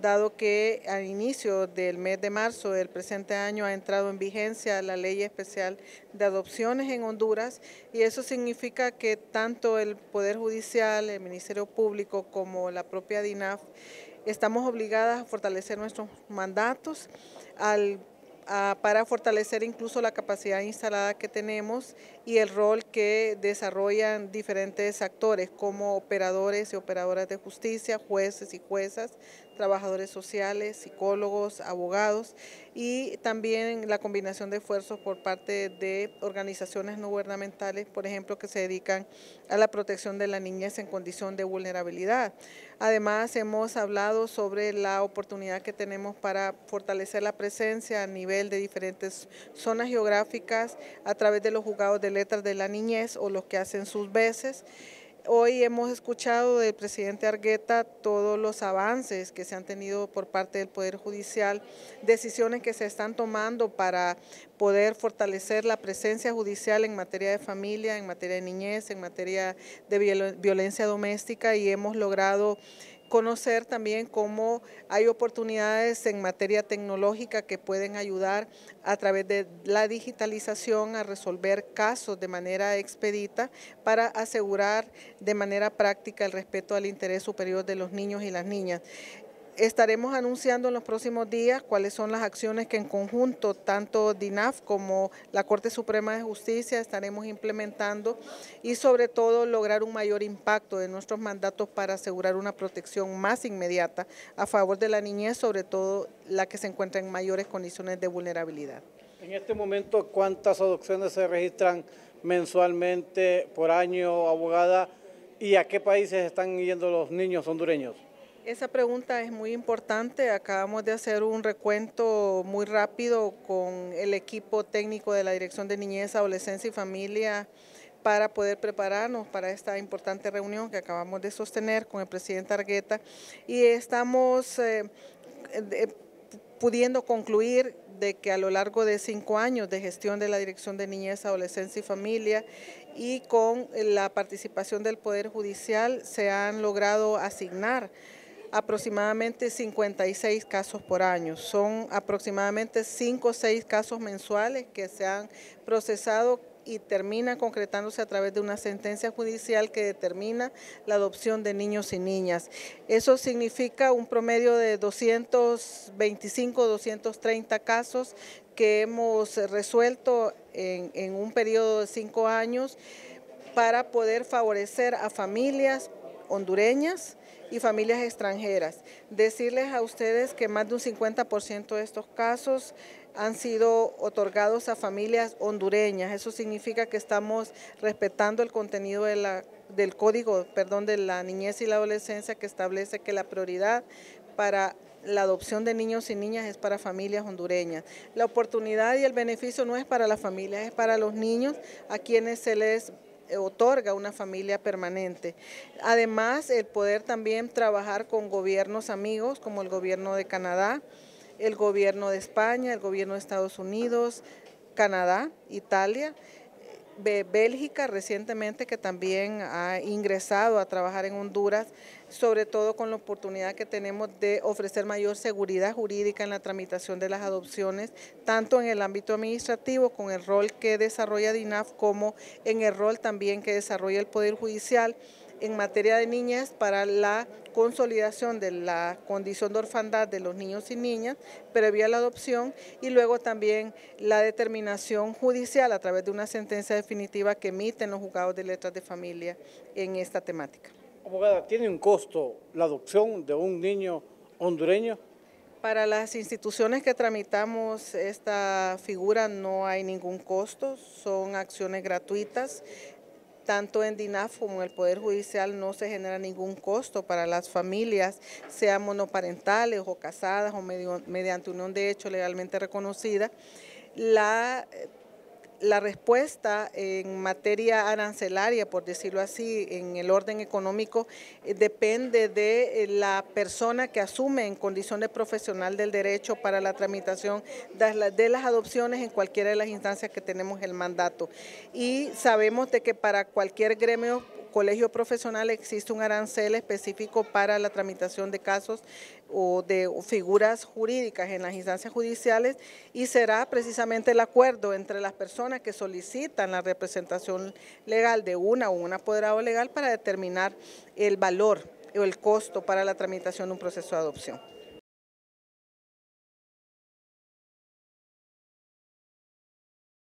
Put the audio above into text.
dado que al inicio del mes de marzo del presente año ha entrado en vigencia la ley especial de adopciones en Honduras y eso significa que tanto el Poder Judicial, el Ministerio Público como la propia DINAF estamos obligadas a fortalecer nuestros mandatos al para fortalecer incluso la capacidad instalada que tenemos y el rol que desarrollan diferentes actores como operadores y operadoras de justicia, jueces y juezas, trabajadores sociales, psicólogos, abogados y también la combinación de esfuerzos por parte de organizaciones no gubernamentales, por ejemplo, que se dedican a la protección de la niñez en condición de vulnerabilidad. Además, hemos hablado sobre la oportunidad que tenemos para fortalecer la presencia a nivel de diferentes zonas geográficas a través de los jugados de letras de la niñez o los que hacen sus veces. Hoy hemos escuchado del presidente Argueta todos los avances que se han tenido por parte del Poder Judicial, decisiones que se están tomando para poder fortalecer la presencia judicial en materia de familia, en materia de niñez, en materia de violencia doméstica y hemos logrado conocer también cómo hay oportunidades en materia tecnológica que pueden ayudar a través de la digitalización a resolver casos de manera expedita para asegurar de manera práctica el respeto al interés superior de los niños y las niñas. Estaremos anunciando en los próximos días cuáles son las acciones que en conjunto, tanto DINAF como la Corte Suprema de Justicia, estaremos implementando y sobre todo lograr un mayor impacto de nuestros mandatos para asegurar una protección más inmediata a favor de la niñez, sobre todo la que se encuentra en mayores condiciones de vulnerabilidad. En este momento, ¿cuántas adopciones se registran mensualmente por año, abogada? ¿Y a qué países están yendo los niños hondureños? Esa pregunta es muy importante. Acabamos de hacer un recuento muy rápido con el equipo técnico de la Dirección de Niñez, Adolescencia y Familia para poder prepararnos para esta importante reunión que acabamos de sostener con el presidente Argueta y estamos eh, pudiendo concluir de que a lo largo de cinco años de gestión de la Dirección de Niñez, Adolescencia y Familia y con la participación del Poder Judicial se han logrado asignar aproximadamente 56 casos por año. Son aproximadamente 5 o 6 casos mensuales que se han procesado y termina concretándose a través de una sentencia judicial que determina la adopción de niños y niñas. Eso significa un promedio de 225, 230 casos que hemos resuelto en, en un periodo de 5 años para poder favorecer a familias hondureñas y familias extranjeras. Decirles a ustedes que más de un 50% de estos casos han sido otorgados a familias hondureñas. Eso significa que estamos respetando el contenido del código perdón, de la niñez y la adolescencia que establece que la prioridad para la adopción de niños y niñas es para familias hondureñas. La oportunidad y el beneficio no es para las familias, es para los niños a quienes se les otorga una familia permanente. Además, el poder también trabajar con gobiernos amigos como el gobierno de Canadá, el gobierno de España, el gobierno de Estados Unidos, Canadá, Italia. Bélgica recientemente que también ha ingresado a trabajar en Honduras, sobre todo con la oportunidad que tenemos de ofrecer mayor seguridad jurídica en la tramitación de las adopciones, tanto en el ámbito administrativo con el rol que desarrolla DINAF como en el rol también que desarrolla el Poder Judicial en materia de niñas, para la consolidación de la condición de orfandad de los niños y niñas previa a la adopción y luego también la determinación judicial a través de una sentencia definitiva que emiten los juzgados de letras de familia en esta temática. Abogada, ¿tiene un costo la adopción de un niño hondureño? Para las instituciones que tramitamos esta figura no hay ningún costo, son acciones gratuitas tanto en DINAF como en el Poder Judicial no se genera ningún costo para las familias, sean monoparentales o casadas o mediante unión de hecho legalmente reconocida. La la respuesta en materia arancelaria, por decirlo así, en el orden económico, eh, depende de eh, la persona que asume en condición de profesional del derecho para la tramitación de las adopciones en cualquiera de las instancias que tenemos el mandato. Y sabemos de que para cualquier gremio colegio profesional existe un arancel específico para la tramitación de casos o de figuras jurídicas en las instancias judiciales y será precisamente el acuerdo entre las personas que solicitan la representación legal de una o un apoderado legal para determinar el valor o el costo para la tramitación de un proceso de adopción.